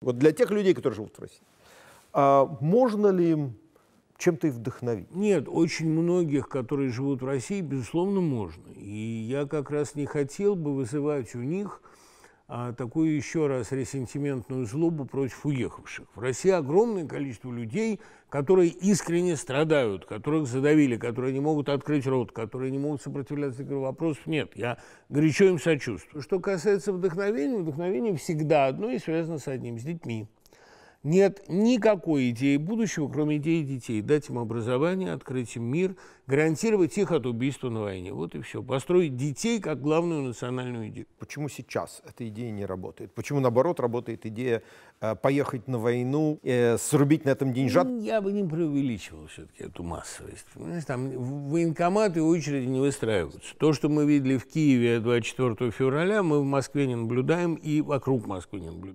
Вот для тех людей, которые живут в России. А можно ли чем-то их вдохновить? Нет, очень многих, которые живут в России, безусловно, можно. И я как раз не хотел бы вызывать у них а, такую еще раз ресентиментную злобу против уехавших. В России огромное количество людей, которые искренне страдают, которых задавили, которые не могут открыть рот, которые не могут сопротивляться. Я говорю, вопросов нет, я горячо им сочувствую. Что касается вдохновения, вдохновение всегда одно и связано с одним, с детьми нет никакой идеи будущего, кроме идеи детей. Дать им образование, открыть им мир, гарантировать их от убийства на войне. Вот и все. Построить детей как главную национальную идею. Почему сейчас эта идея не работает? Почему, наоборот, работает идея э, поехать на войну, э, срубить на этом деньжат? Ну, я бы не преувеличивал все-таки эту массовость. Понимаешь, там военкоматы очереди не выстраиваются. То, что мы видели в Киеве 24 февраля, мы в Москве не наблюдаем и вокруг Москвы не наблюдаем.